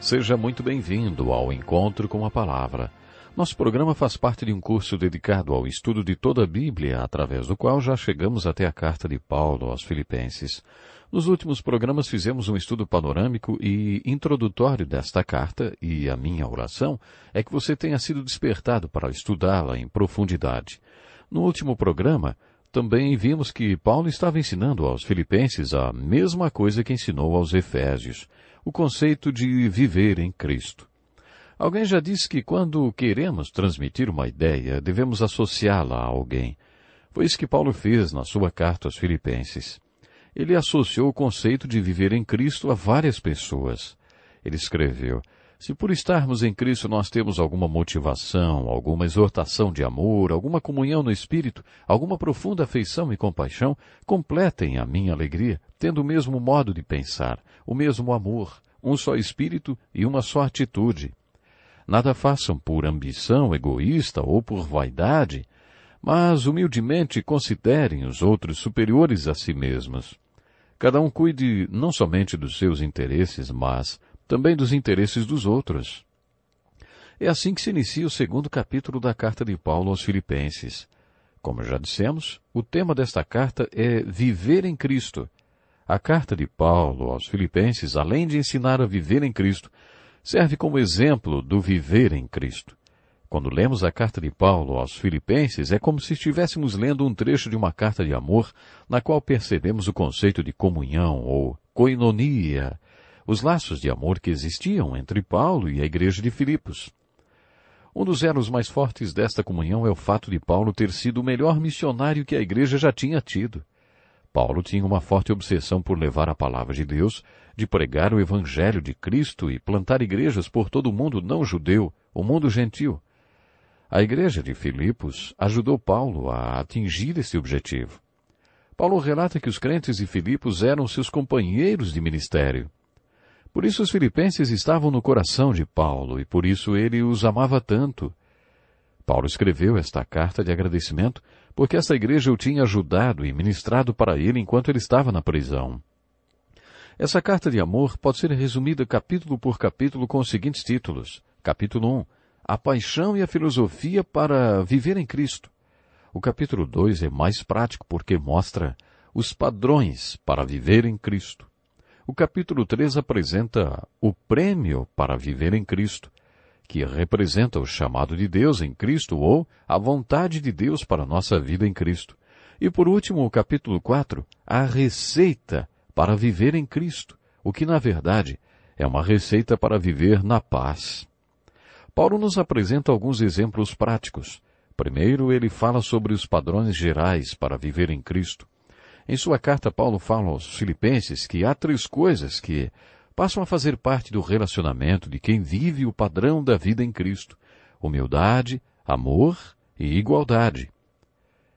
Seja muito bem-vindo ao Encontro com a Palavra. Nosso programa faz parte de um curso dedicado ao estudo de toda a Bíblia, através do qual já chegamos até a carta de Paulo aos Filipenses. Nos últimos programas fizemos um estudo panorâmico e introdutório desta carta, e a minha oração é que você tenha sido despertado para estudá-la em profundidade. No último programa, também vimos que Paulo estava ensinando aos Filipenses a mesma coisa que ensinou aos Efésios o conceito de viver em Cristo. Alguém já disse que quando queremos transmitir uma ideia, devemos associá-la a alguém. Foi isso que Paulo fez na sua carta aos Filipenses. Ele associou o conceito de viver em Cristo a várias pessoas. Ele escreveu: se por estarmos em Cristo nós temos alguma motivação, alguma exortação de amor, alguma comunhão no Espírito, alguma profunda afeição e compaixão, completem a minha alegria, tendo o mesmo modo de pensar, o mesmo amor, um só espírito e uma só atitude. Nada façam por ambição egoísta ou por vaidade, mas humildemente considerem os outros superiores a si mesmos. Cada um cuide não somente dos seus interesses, mas também dos interesses dos outros. É assim que se inicia o segundo capítulo da carta de Paulo aos Filipenses. Como já dissemos, o tema desta carta é viver em Cristo. A carta de Paulo aos Filipenses, além de ensinar a viver em Cristo, serve como exemplo do viver em Cristo. Quando lemos a carta de Paulo aos Filipenses, é como se estivéssemos lendo um trecho de uma carta de amor, na qual percebemos o conceito de comunhão ou coinonia, os laços de amor que existiam entre Paulo e a igreja de Filipos. Um dos elos mais fortes desta comunhão é o fato de Paulo ter sido o melhor missionário que a igreja já tinha tido. Paulo tinha uma forte obsessão por levar a palavra de Deus, de pregar o evangelho de Cristo e plantar igrejas por todo o mundo não judeu, o mundo gentil. A igreja de Filipos ajudou Paulo a atingir esse objetivo. Paulo relata que os crentes de Filipos eram seus companheiros de ministério. Por isso os filipenses estavam no coração de Paulo e por isso ele os amava tanto. Paulo escreveu esta carta de agradecimento porque esta igreja o tinha ajudado e ministrado para ele enquanto ele estava na prisão. Essa carta de amor pode ser resumida capítulo por capítulo com os seguintes títulos. Capítulo 1. A paixão e a filosofia para viver em Cristo. O capítulo 2 é mais prático porque mostra os padrões para viver em Cristo. O capítulo 3 apresenta o prêmio para viver em Cristo, que representa o chamado de Deus em Cristo ou a vontade de Deus para a nossa vida em Cristo. E por último, o capítulo 4, a receita para viver em Cristo, o que na verdade é uma receita para viver na paz. Paulo nos apresenta alguns exemplos práticos. Primeiro, ele fala sobre os padrões gerais para viver em Cristo. Em sua carta, Paulo fala aos Filipenses que há três coisas que passam a fazer parte do relacionamento de quem vive o padrão da vida em Cristo: humildade, amor e igualdade.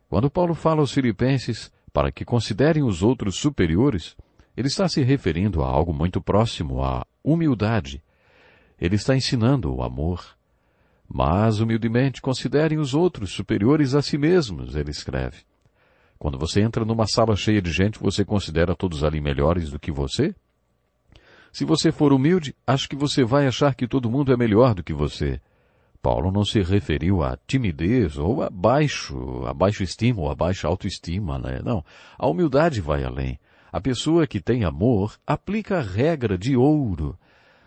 Quando Paulo fala aos Filipenses para que considerem os outros superiores, ele está se referindo a algo muito próximo à humildade. Ele está ensinando o amor. Mas, humildemente, considerem os outros superiores a si mesmos, ele escreve. Quando você entra numa sala cheia de gente, você considera todos ali melhores do que você? Se você for humilde, acho que você vai achar que todo mundo é melhor do que você. Paulo não se referiu à timidez ou a baixo, a baixo estima ou a baixa autoestima, né? Não. A humildade vai além. A pessoa que tem amor aplica a regra de ouro.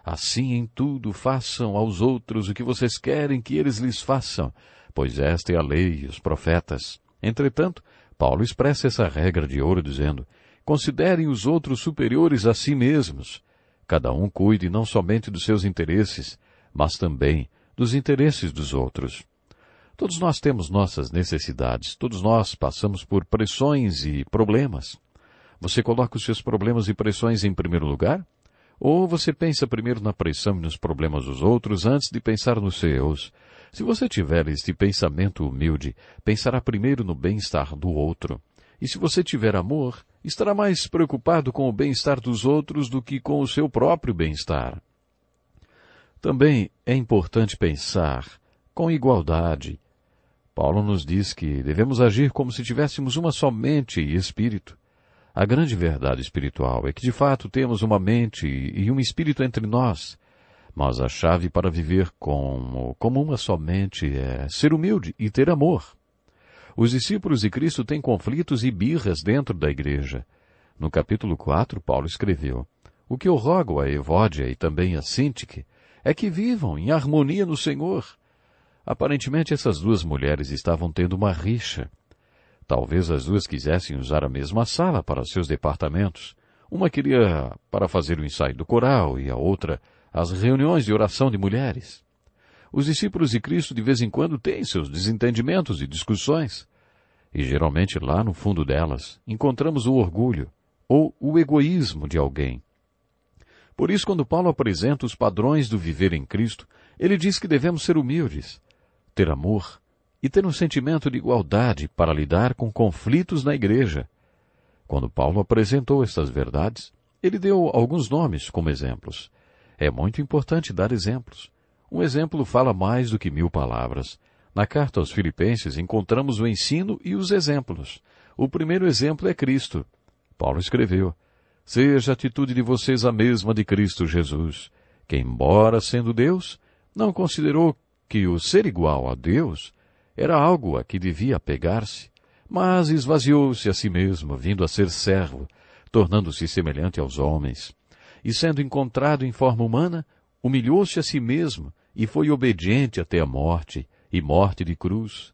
Assim em tudo façam aos outros o que vocês querem que eles lhes façam, pois esta é a lei e os profetas. Entretanto, Paulo expressa essa regra de ouro dizendo: considerem os outros superiores a si mesmos. Cada um cuide não somente dos seus interesses, mas também dos interesses dos outros. Todos nós temos nossas necessidades, todos nós passamos por pressões e problemas. Você coloca os seus problemas e pressões em primeiro lugar? Ou você pensa primeiro na pressão e nos problemas dos outros antes de pensar nos seus? Se você tiver este pensamento humilde, pensará primeiro no bem-estar do outro. E se você tiver amor, estará mais preocupado com o bem-estar dos outros do que com o seu próprio bem-estar. Também é importante pensar com igualdade. Paulo nos diz que devemos agir como se tivéssemos uma só mente e espírito. A grande verdade espiritual é que de fato temos uma mente e um espírito entre nós, mas a chave para viver como, como uma é somente é ser humilde e ter amor. Os discípulos de Cristo têm conflitos e birras dentro da igreja. No capítulo 4, Paulo escreveu, O que eu rogo a Evódia e também a Sintique é que vivam em harmonia no Senhor. Aparentemente essas duas mulheres estavam tendo uma rixa. Talvez as duas quisessem usar a mesma sala para seus departamentos. Uma queria para fazer o ensaio do coral e a outra as reuniões de oração de mulheres. Os discípulos de Cristo de vez em quando têm seus desentendimentos e discussões, e geralmente lá no fundo delas encontramos o orgulho ou o egoísmo de alguém. Por isso, quando Paulo apresenta os padrões do viver em Cristo, ele diz que devemos ser humildes, ter amor e ter um sentimento de igualdade para lidar com conflitos na igreja. Quando Paulo apresentou estas verdades, ele deu alguns nomes como exemplos. É muito importante dar exemplos. Um exemplo fala mais do que mil palavras. Na carta aos Filipenses encontramos o ensino e os exemplos. O primeiro exemplo é Cristo. Paulo escreveu: Seja a atitude de vocês a mesma de Cristo Jesus, que, embora sendo Deus, não considerou que o ser igual a Deus era algo a que devia apegar-se, mas esvaziou-se a si mesmo, vindo a ser servo, tornando-se semelhante aos homens e sendo encontrado em forma humana, humilhou-se a si mesmo e foi obediente até a morte, e morte de cruz.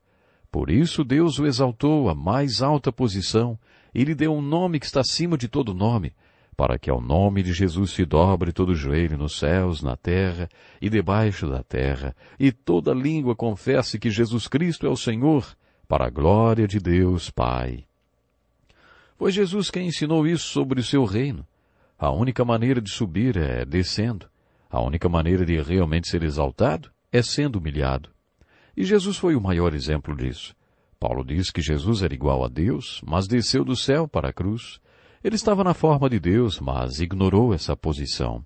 Por isso Deus o exaltou à mais alta posição e lhe deu um nome que está acima de todo nome, para que ao nome de Jesus se dobre todo joelho nos céus, na terra e debaixo da terra, e toda língua confesse que Jesus Cristo é o Senhor, para a glória de Deus Pai. Foi Jesus quem ensinou isso sobre o seu reino, a única maneira de subir é descendo. A única maneira de realmente ser exaltado é sendo humilhado. E Jesus foi o maior exemplo disso. Paulo diz que Jesus era igual a Deus, mas desceu do céu para a cruz. Ele estava na forma de Deus, mas ignorou essa posição.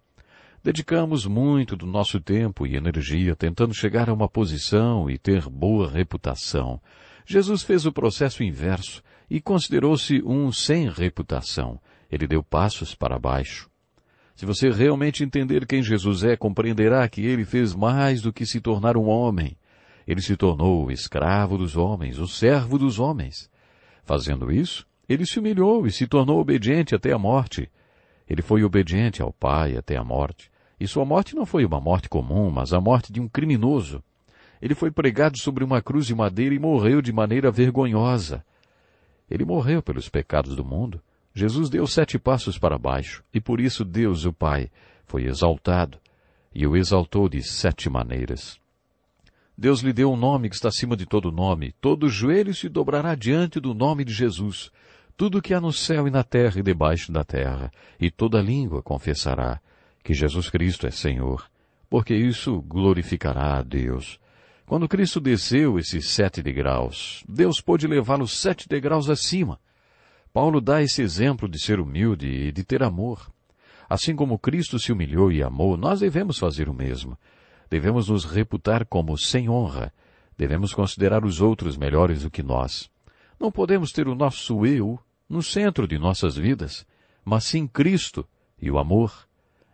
Dedicamos muito do nosso tempo e energia tentando chegar a uma posição e ter boa reputação. Jesus fez o processo inverso e considerou-se um sem reputação, ele deu passos para baixo. Se você realmente entender quem Jesus é, compreenderá que ele fez mais do que se tornar um homem. Ele se tornou o escravo dos homens, o servo dos homens. Fazendo isso, ele se humilhou e se tornou obediente até a morte. Ele foi obediente ao Pai até a morte. E sua morte não foi uma morte comum, mas a morte de um criminoso. Ele foi pregado sobre uma cruz de madeira e morreu de maneira vergonhosa. Ele morreu pelos pecados do mundo Jesus deu sete passos para baixo, e por isso Deus, o Pai, foi exaltado, e o exaltou de sete maneiras. Deus lhe deu um nome que está acima de todo nome, todo joelho se dobrará diante do nome de Jesus, tudo que há no céu e na terra e debaixo da terra, e toda língua confessará que Jesus Cristo é Senhor, porque isso glorificará a Deus. Quando Cristo desceu esses sete degraus, Deus pôde levá-lo sete degraus acima, Paulo dá esse exemplo de ser humilde e de ter amor. Assim como Cristo se humilhou e amou, nós devemos fazer o mesmo. Devemos nos reputar como sem honra. Devemos considerar os outros melhores do que nós. Não podemos ter o nosso eu no centro de nossas vidas, mas sim Cristo e o amor.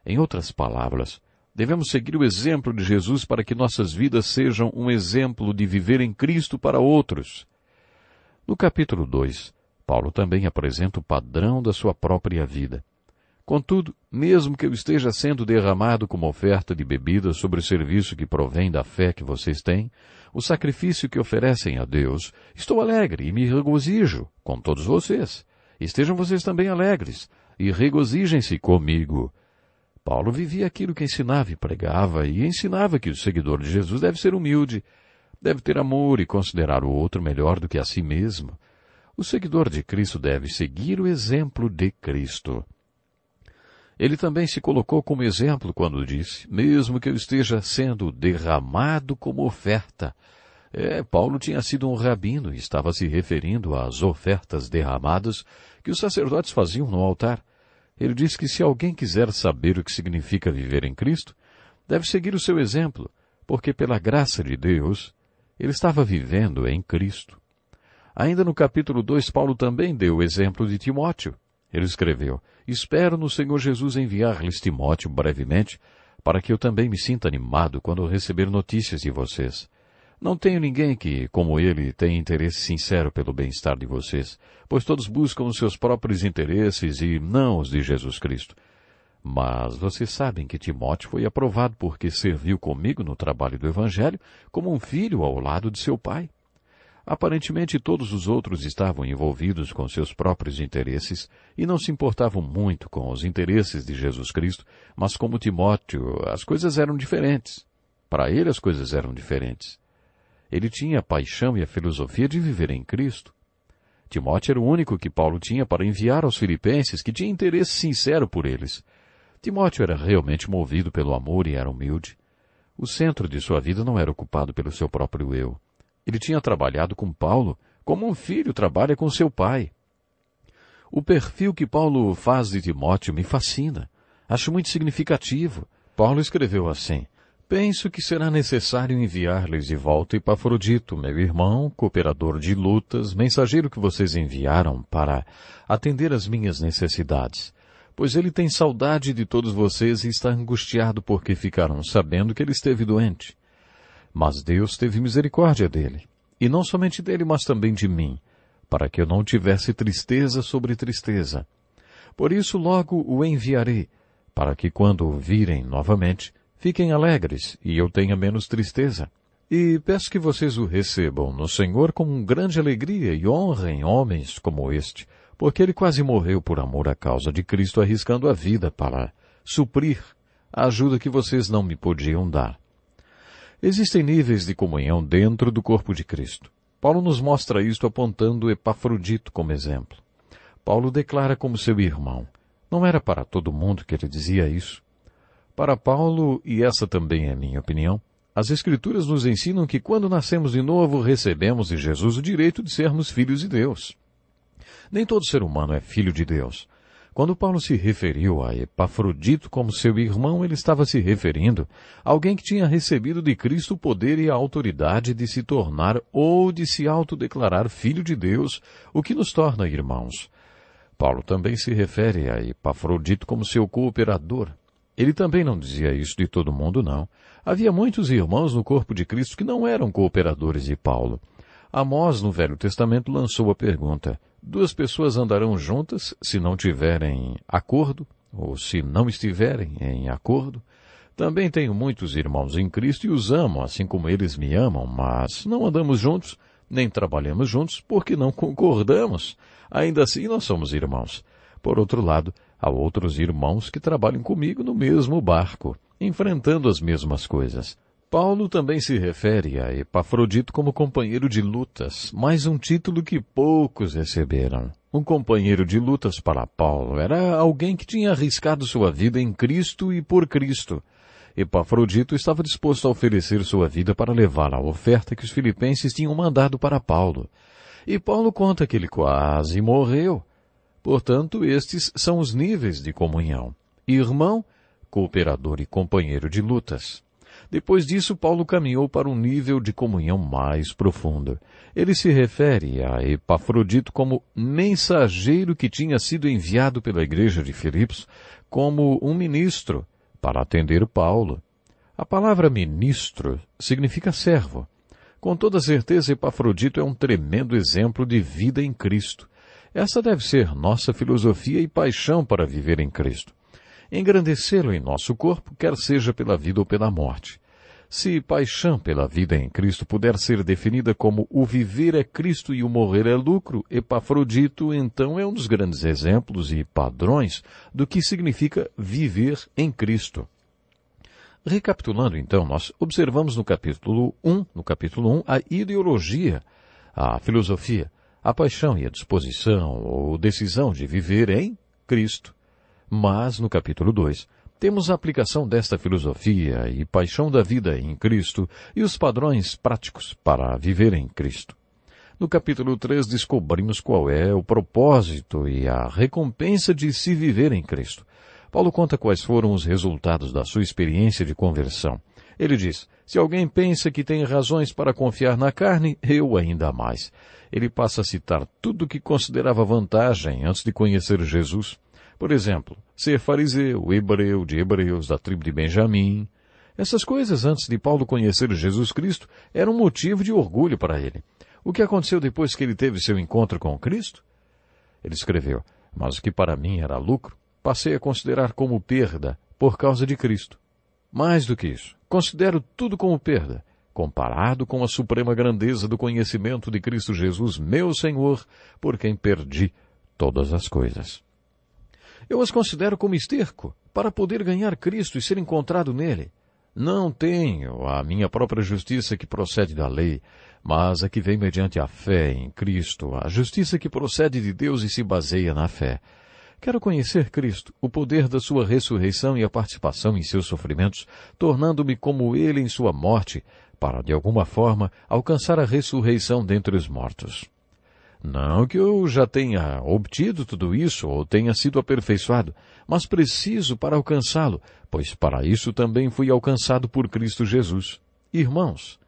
Em outras palavras, devemos seguir o exemplo de Jesus para que nossas vidas sejam um exemplo de viver em Cristo para outros. No capítulo 2, Paulo também apresenta o padrão da sua própria vida. Contudo, mesmo que eu esteja sendo derramado como oferta de bebida sobre o serviço que provém da fé que vocês têm, o sacrifício que oferecem a Deus, estou alegre e me regozijo com todos vocês. Estejam vocês também alegres e regozijem-se comigo. Paulo vivia aquilo que ensinava e pregava, e ensinava que o seguidor de Jesus deve ser humilde, deve ter amor e considerar o outro melhor do que a si mesmo o seguidor de Cristo deve seguir o exemplo de Cristo. Ele também se colocou como exemplo quando disse, mesmo que eu esteja sendo derramado como oferta. É, Paulo tinha sido um rabino e estava se referindo às ofertas derramadas que os sacerdotes faziam no altar. Ele disse que se alguém quiser saber o que significa viver em Cristo, deve seguir o seu exemplo, porque pela graça de Deus, ele estava vivendo em Cristo. Ainda no capítulo 2, Paulo também deu o exemplo de Timóteo. Ele escreveu: Espero no Senhor Jesus enviar-lhes Timóteo brevemente, para que eu também me sinta animado quando receber notícias de vocês. Não tenho ninguém que, como ele, tenha interesse sincero pelo bem-estar de vocês, pois todos buscam os seus próprios interesses e não os de Jesus Cristo. Mas vocês sabem que Timóteo foi aprovado porque serviu comigo no trabalho do Evangelho como um filho ao lado de seu pai. Aparentemente, todos os outros estavam envolvidos com seus próprios interesses e não se importavam muito com os interesses de Jesus Cristo, mas como Timóteo, as coisas eram diferentes. Para ele, as coisas eram diferentes. Ele tinha a paixão e a filosofia de viver em Cristo. Timóteo era o único que Paulo tinha para enviar aos filipenses que tinha interesse sincero por eles. Timóteo era realmente movido pelo amor e era humilde. O centro de sua vida não era ocupado pelo seu próprio eu. Ele tinha trabalhado com Paulo como um filho trabalha com seu pai. O perfil que Paulo faz de Timóteo me fascina. Acho muito significativo. Paulo escreveu assim: Penso que será necessário enviar-lhes de volta Epafrodito, meu irmão, cooperador de lutas, mensageiro que vocês enviaram para atender às minhas necessidades, pois ele tem saudade de todos vocês e está angustiado porque ficaram sabendo que ele esteve doente. Mas Deus teve misericórdia dele, e não somente dele, mas também de mim, para que eu não tivesse tristeza sobre tristeza. Por isso logo o enviarei, para que quando o virem novamente, fiquem alegres e eu tenha menos tristeza. E peço que vocês o recebam no Senhor com grande alegria e honrem homens como este, porque ele quase morreu por amor à causa de Cristo, arriscando a vida para suprir a ajuda que vocês não me podiam dar. Existem níveis de comunhão dentro do corpo de Cristo. Paulo nos mostra isto apontando Epafrodito como exemplo. Paulo declara como seu irmão. Não era para todo mundo que ele dizia isso. Para Paulo, e essa também é minha opinião, as Escrituras nos ensinam que quando nascemos de novo, recebemos de Jesus o direito de sermos filhos de Deus. Nem todo ser humano é filho de Deus, quando Paulo se referiu a Epafrodito como seu irmão, ele estava se referindo a alguém que tinha recebido de Cristo o poder e a autoridade de se tornar ou de se autodeclarar filho de Deus, o que nos torna irmãos. Paulo também se refere a Epafrodito como seu cooperador. Ele também não dizia isso de todo mundo, não. Havia muitos irmãos no corpo de Cristo que não eram cooperadores de Paulo. Amós, no Velho Testamento, lançou a pergunta: Duas pessoas andarão juntas se não tiverem acordo, ou se não estiverem em acordo. Também tenho muitos irmãos em Cristo e os amo, assim como eles me amam, mas não andamos juntos, nem trabalhamos juntos, porque não concordamos. Ainda assim, nós somos irmãos. Por outro lado, há outros irmãos que trabalham comigo no mesmo barco, enfrentando as mesmas coisas. Paulo também se refere a Epafrodito como companheiro de lutas, mais um título que poucos receberam. Um companheiro de lutas para Paulo era alguém que tinha arriscado sua vida em Cristo e por Cristo. Epafrodito estava disposto a oferecer sua vida para levar a oferta que os filipenses tinham mandado para Paulo. E Paulo conta que ele quase morreu. Portanto, estes são os níveis de comunhão. Irmão, cooperador e companheiro de lutas. Depois disso, Paulo caminhou para um nível de comunhão mais profundo. Ele se refere a Epafrodito como mensageiro que tinha sido enviado pela igreja de Filipos como um ministro para atender Paulo. A palavra ministro significa servo. Com toda certeza, Epafrodito é um tremendo exemplo de vida em Cristo. Essa deve ser nossa filosofia e paixão para viver em Cristo engrandecê-lo em nosso corpo, quer seja pela vida ou pela morte. Se paixão pela vida em Cristo puder ser definida como o viver é Cristo e o morrer é lucro, Epafrodito então é um dos grandes exemplos e padrões do que significa viver em Cristo. Recapitulando então, nós observamos no capítulo 1, no capítulo 1, a ideologia, a filosofia, a paixão e a disposição ou decisão de viver em Cristo. Mas, no capítulo 2, temos a aplicação desta filosofia e paixão da vida em Cristo e os padrões práticos para viver em Cristo. No capítulo 3 descobrimos qual é o propósito e a recompensa de se viver em Cristo. Paulo conta quais foram os resultados da sua experiência de conversão. Ele diz: Se alguém pensa que tem razões para confiar na carne, eu ainda mais. Ele passa a citar tudo o que considerava vantagem antes de conhecer Jesus. Por exemplo, ser fariseu, hebreu, de hebreus, da tribo de Benjamim. Essas coisas, antes de Paulo conhecer Jesus Cristo, eram motivo de orgulho para ele. O que aconteceu depois que ele teve seu encontro com Cristo? Ele escreveu, mas o que para mim era lucro, passei a considerar como perda por causa de Cristo. Mais do que isso, considero tudo como perda, comparado com a suprema grandeza do conhecimento de Cristo Jesus, meu Senhor, por quem perdi todas as coisas. Eu as considero como esterco, para poder ganhar Cristo e ser encontrado nele. Não tenho a minha própria justiça que procede da lei, mas a que vem mediante a fé em Cristo, a justiça que procede de Deus e se baseia na fé. Quero conhecer Cristo, o poder da sua ressurreição e a participação em seus sofrimentos, tornando-me como ele em sua morte, para de alguma forma alcançar a ressurreição dentre os mortos. Não que eu já tenha obtido tudo isso ou tenha sido aperfeiçoado, mas preciso para alcançá-lo, pois para isso também fui alcançado por Cristo Jesus. Irmãos,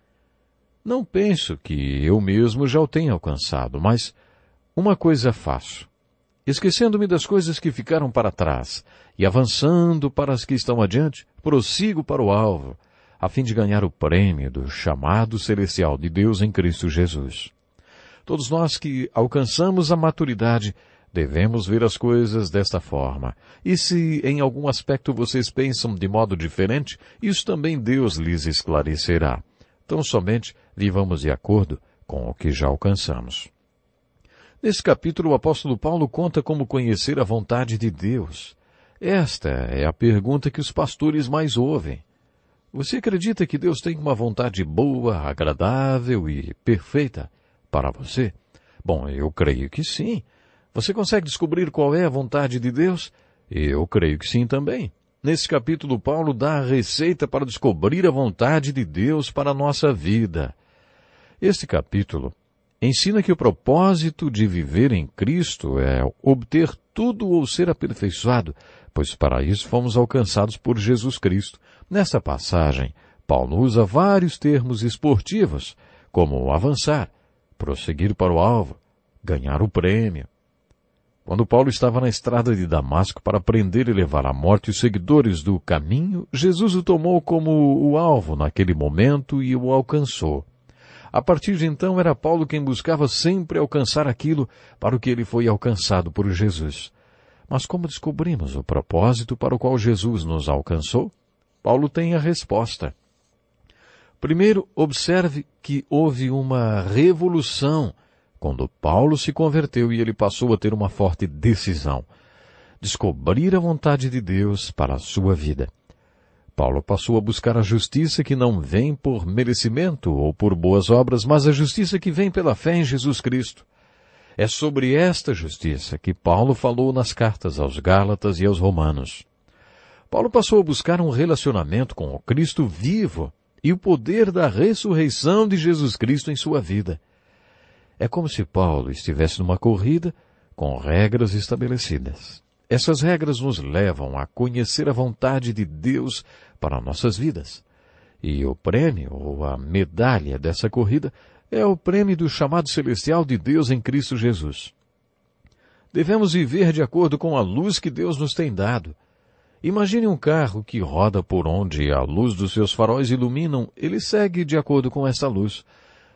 não penso que eu mesmo já o tenha alcançado, mas uma coisa faço. Esquecendo-me das coisas que ficaram para trás e avançando para as que estão adiante, prossigo para o alvo, a fim de ganhar o prêmio do chamado celestial de Deus em Cristo Jesus. Todos nós que alcançamos a maturidade devemos ver as coisas desta forma. E se em algum aspecto vocês pensam de modo diferente, isso também Deus lhes esclarecerá. Então somente vivamos de acordo com o que já alcançamos. Nesse capítulo, o apóstolo Paulo conta como conhecer a vontade de Deus. Esta é a pergunta que os pastores mais ouvem. Você acredita que Deus tem uma vontade boa, agradável e perfeita? para você? Bom, eu creio que sim. Você consegue descobrir qual é a vontade de Deus? Eu creio que sim também. Nesse capítulo, Paulo dá a receita para descobrir a vontade de Deus para a nossa vida. Este capítulo ensina que o propósito de viver em Cristo é obter tudo ou ser aperfeiçoado, pois para isso fomos alcançados por Jesus Cristo. Nesta passagem, Paulo usa vários termos esportivos, como avançar, prosseguir para o alvo, ganhar o prêmio. Quando Paulo estava na estrada de Damasco para prender e levar à morte os seguidores do caminho, Jesus o tomou como o alvo naquele momento e o alcançou. A partir de então era Paulo quem buscava sempre alcançar aquilo para o que ele foi alcançado por Jesus. Mas como descobrimos o propósito para o qual Jesus nos alcançou? Paulo tem a resposta. Primeiro, observe que houve uma revolução quando Paulo se converteu e ele passou a ter uma forte decisão. Descobrir a vontade de Deus para a sua vida. Paulo passou a buscar a justiça que não vem por merecimento ou por boas obras, mas a justiça que vem pela fé em Jesus Cristo. É sobre esta justiça que Paulo falou nas cartas aos Gálatas e aos Romanos. Paulo passou a buscar um relacionamento com o Cristo vivo e o poder da ressurreição de Jesus Cristo em sua vida. É como se Paulo estivesse numa corrida com regras estabelecidas. Essas regras nos levam a conhecer a vontade de Deus para nossas vidas. E o prêmio ou a medalha dessa corrida é o prêmio do chamado celestial de Deus em Cristo Jesus. Devemos viver de acordo com a luz que Deus nos tem dado, Imagine um carro que roda por onde a luz dos seus faróis iluminam, ele segue de acordo com essa luz.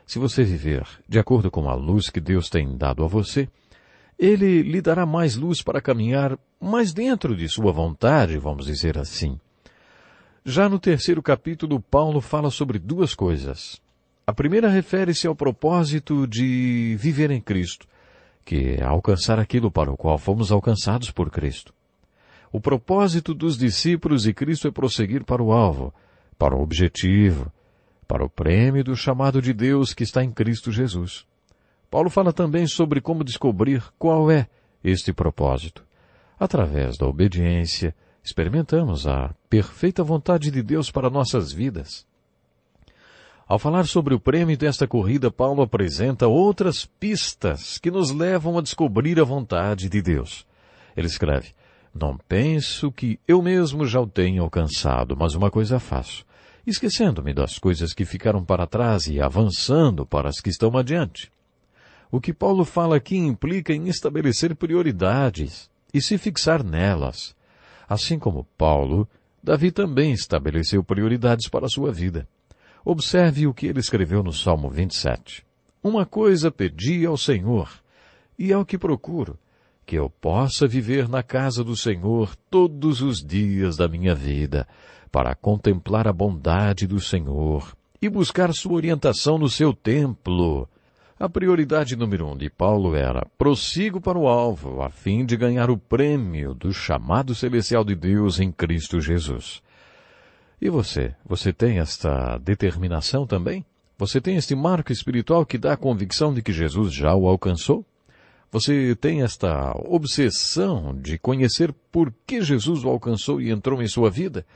Se você viver de acordo com a luz que Deus tem dado a você, ele lhe dará mais luz para caminhar mais dentro de sua vontade, vamos dizer assim. Já no terceiro capítulo, Paulo fala sobre duas coisas. A primeira refere-se ao propósito de viver em Cristo, que é alcançar aquilo para o qual fomos alcançados por Cristo. O propósito dos discípulos de Cristo é prosseguir para o alvo, para o objetivo, para o prêmio do chamado de Deus que está em Cristo Jesus. Paulo fala também sobre como descobrir qual é este propósito. Através da obediência, experimentamos a perfeita vontade de Deus para nossas vidas. Ao falar sobre o prêmio desta corrida, Paulo apresenta outras pistas que nos levam a descobrir a vontade de Deus. Ele escreve: não penso que eu mesmo já o tenha alcançado, mas uma coisa faço, esquecendo-me das coisas que ficaram para trás e avançando para as que estão adiante. O que Paulo fala aqui implica em estabelecer prioridades e se fixar nelas. Assim como Paulo, Davi também estabeleceu prioridades para a sua vida. Observe o que ele escreveu no Salmo 27. Uma coisa pedi ao Senhor, e é o que procuro, que eu possa viver na casa do Senhor todos os dias da minha vida, para contemplar a bondade do Senhor e buscar sua orientação no seu templo. A prioridade número um de Paulo era: prossigo para o alvo, a fim de ganhar o prêmio do chamado celestial de Deus em Cristo Jesus. E você? Você tem esta determinação também? Você tem este marco espiritual que dá a convicção de que Jesus já o alcançou? Você tem esta obsessão de conhecer por que Jesus o alcançou e entrou em sua vida?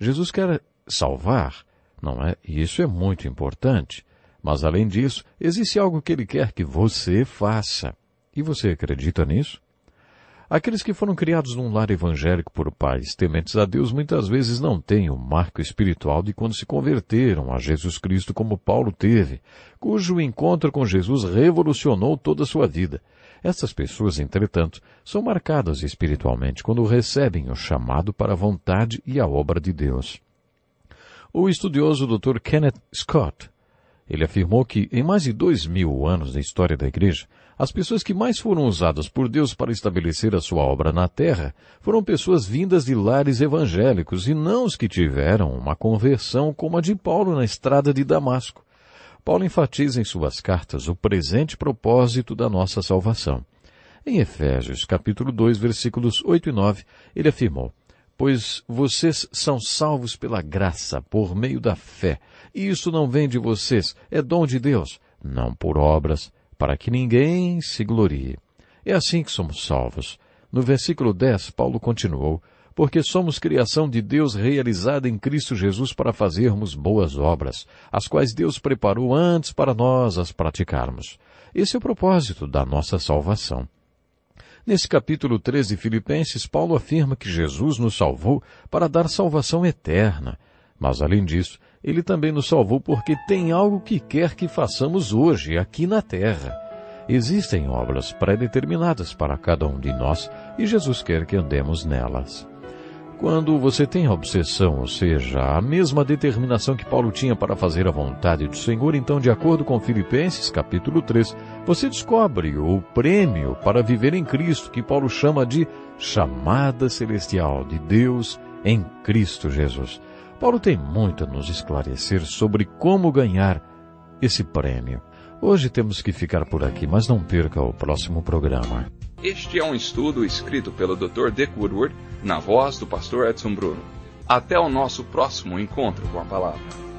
Jesus quer salvar, não é? E isso é muito importante. Mas além disso, existe algo que ele quer que você faça. E você acredita nisso? Aqueles que foram criados num lar evangélico por pais tementes a Deus muitas vezes não têm o marco espiritual de quando se converteram a Jesus Cristo como Paulo teve, cujo encontro com Jesus revolucionou toda a sua vida. Essas pessoas, entretanto, são marcadas espiritualmente quando recebem o chamado para a vontade e a obra de Deus. O estudioso Dr. Kenneth Scott, ele afirmou que em mais de dois mil anos da história da igreja, as pessoas que mais foram usadas por Deus para estabelecer a sua obra na terra foram pessoas vindas de lares evangélicos e não os que tiveram uma conversão como a de Paulo na estrada de Damasco. Paulo enfatiza em suas cartas o presente propósito da nossa salvação. Em Efésios, capítulo 2, versículos 8 e 9, ele afirmou: Pois vocês são salvos pela graça, por meio da fé. E isso não vem de vocês, é dom de Deus, não por obras, para que ninguém se glorie. É assim que somos salvos. No versículo 10, Paulo continuou: porque somos criação de Deus realizada em Cristo Jesus para fazermos boas obras, as quais Deus preparou antes para nós as praticarmos. Esse é o propósito da nossa salvação. Nesse capítulo 13 de Filipenses, Paulo afirma que Jesus nos salvou para dar salvação eterna. Mas, além disso, ele também nos salvou porque tem algo que quer que façamos hoje, aqui na terra. Existem obras pré-determinadas para cada um de nós e Jesus quer que andemos nelas. Quando você tem a obsessão, ou seja, a mesma determinação que Paulo tinha para fazer a vontade do Senhor, então, de acordo com Filipenses, capítulo 3, você descobre o prêmio para viver em Cristo, que Paulo chama de chamada celestial de Deus em Cristo Jesus. Paulo tem muito a nos esclarecer sobre como ganhar esse prêmio. Hoje temos que ficar por aqui, mas não perca o próximo programa. Este é um estudo escrito pelo Dr. Dick Woodward, na voz do pastor Edson Bruno. Até o nosso próximo encontro com a palavra.